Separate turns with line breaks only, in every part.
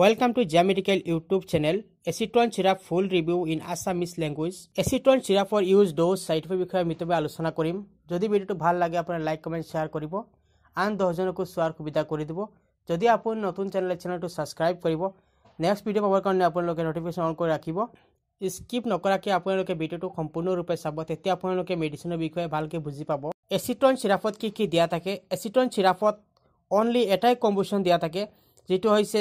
Welcome to Jam Medical YouTube channel. Acetone syrup full review in Assamese language. Acetone syrup for use dose site for bikhaya mitobe alochona korim. Jodi video tu bhal lage apan like comment share koribo. An 10 jon ku swar kubida koridibo. Jodi apun notun channel channel tu subscribe koribo. Next video power karne apan loke notification on kori rakhibo. Skip nokora ke apan loke video tu sampurna rupe sabot eti apan loke medicine bikhaya bhal ke bujhi pabo. Acetone syrup ot ki ki diya thake. Acetone syrup ot only etai combustion diya thake. যিটো হৈছে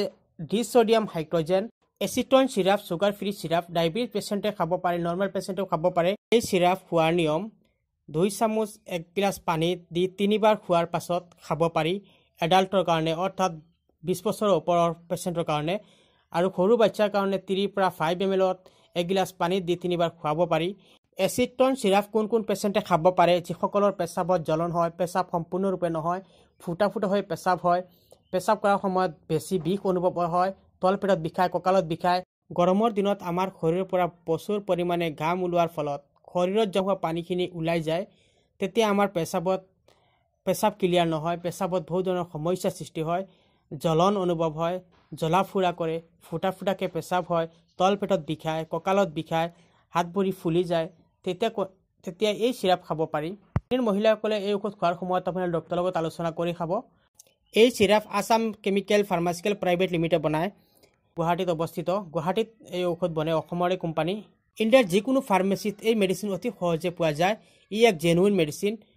disodium hydrogen acetone syrup sugar free syrup diabetes পেচেণ্টে খাব পাৰে normal পেচেণ্টেও খাব পাৰে এই syrup খোৱাৰ নিয়ম দুই চামুচ এক গিলাচ পানী দি তিনিবাৰ খোৱাৰ পাছত খাব পাৰি এডাল্টৰ কাৰণে অৰ্থাৎ বিছ বছৰৰ ওপৰৰ পেচেণ্টৰ কাৰণে আৰু সৰু বাচ্চাৰ কাৰণে ত্ৰিৰ পৰা ফাইভ এম এলত এক গিলাচ পানী দি তিনিবাৰ খুৱাব পাৰি এচিডটন চিৰাপ কোন কোন পেচেণ্টে খাব পাৰে যিসকলৰ পেচাবত জ্বলন হয় পেচাব সম্পূৰ্ণৰূপে নহয় ফুটা ফুটা হৈ পেচাব হয় পেচাব কৰাৰ সময়ত বেছি বিষ অনুভৱ হয় তলপেটত বিষায় কঁকালত বিষায় গৰমৰ দিনত আমাৰ শৰীৰৰ পৰা প্ৰচুৰ পৰিমাণে ঘাম ওলোৱাৰ ফলত শৰীৰত হোৱা পানীখিনি ওলাই যায় তেতিয়া আমাৰ পেচাবত পেচাব ক্লিয়াৰ নহয় পেচাবত বহু ধৰণৰ সমস্যাৰ সৃষ্টি হয় জ্বলন অনুভৱ হয় জ্বলা ফুৰা কৰে ফুটা ফুটাকৈ পেচাব হয় তল পেটত বিষায় কঁকালত বিষায় হাত ভৰি ফুলি যায় তেতিয়া তেতিয়া এই চিৰাপ খাব পাৰি মহিলাসকলে এই ঔষধ খোৱাৰ সময়ত আপোনাৰ ডক্টৰৰ লগত আলোচনা কৰি খাব এই syrup Assam chemical pharmaceutical private limited বনায় গুৱাহাটীত অৱস্থিত গুৱাহাটীত এই ঔষধ বনায় অসমৰে কোম্পানী ইণ্ডিয়াৰ যিকোনো ফাৰ্মাচীত এই মেডিচিন অতি সহজে পোৱা যায় ই এক জেনুইন মেডিচিন